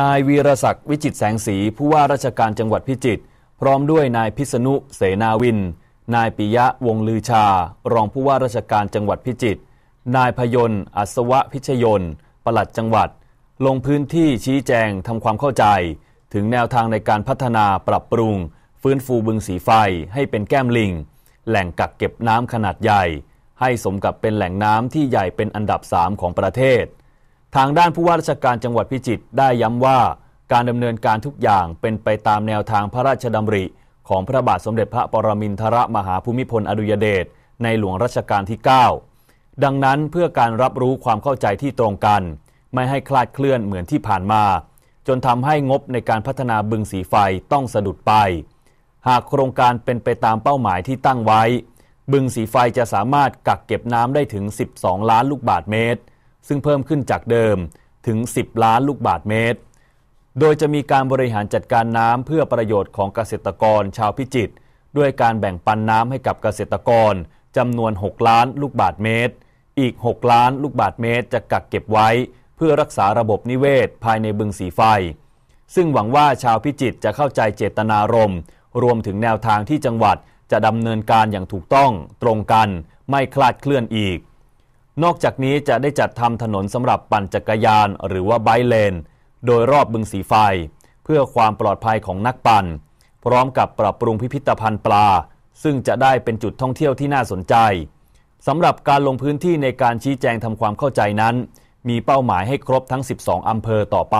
นายวีรศักดิ์วิจิตแสงสีผู้ว่าราชการจังหวัดพิจิตรพร้อมด้วยนายพิษณุเสนาวิน นายปิยะวงลือชา รองผู้ว่าราชการจังหวัดพิจิตรนายพยนต์อัศวะพิชยนต์ปลัดจังหวัด ลงพื้นที่ชี้แจงทำความเข้าใจ ถึงแนวทางในการพัฒนาปรับปรุง ฟื้นฟูบึงสีไฟ ให้เป็นแก้มลิง แหล่งกักเก็บน้ำขนาดใหญ่ ให้สมกับเป็นแหล่งน้ำที่ใหญ่เป็นอันดับสามของประเทศทางด้านผู้ว่าราชการจังหวัดพิจิตรได้ย้ำว่าการดำเนินการทุกอย่างเป็นไปตามแนวทางพระราชดำริ ของพระบาทสมเด็จพระปรมินทรมหาภูมิพล อดุยเดชในหลวงรัชกาลที่ 9 ดังนั้นเพื่อการรับรู้ความเข้าใจที่ตรงกัน ไม่ให้คลาดเคลื่อนเหมือนที่ผ่านมา จนทำให้งบในการพัฒนาบึงสีไฟต้องสะดุดไป หากโครงการเป็นไปตามเป้าหมายที่ตั้งไว้ บึงสีไฟจะสามารถกักเก็บน้ำได้ถึง 12 ล้านลูกบาทเมตรซึ่งเพิ่มขึ้นจากเดิมถึง 10 ล้านลูกบาทเมตร โดยจะมีการบริหารจัดการน้ำเพื่อประโยชน์ของเกษตรกรชาวพิจิตรด้วยการแบ่งปันน้ำให้กับเกษตรกรจำนวน 6 ล้านลูกบาทเมตร อีก 6 ล้าน ลูกบาทเมตรจะกักเก็บไว้ เพื่อรักษาระบบนิเวศภายในบึงสีไฟ ซึ่งหวังว่าชาวพิจิตรจะเข้าใจเจตนารมณ์ รวมถึงแนวทางที่จังหวัดจะดำเนินการอย่างถูกต้องตรงกัน ไม่คลาดเคลื่อนอีกนอกจากนี้จะได้จัดทำถนนสำหรับปั่นจักรยานหรือว่าไบเลน โดยรอบบึงสีไฟ เพื่อความปลอดภัยของนักปั่น พร้อมกับปรับปรุงพิพิธภัณฑ์ปลา ซึ่งจะได้เป็นจุดท่องเที่ยวที่น่าสนใจสำหรับการลงพื้นที่ในการชี้แจงทำความเข้าใจนั้น มีเป้าหมายให้ครบทั้ง 12อำเภอต่อไป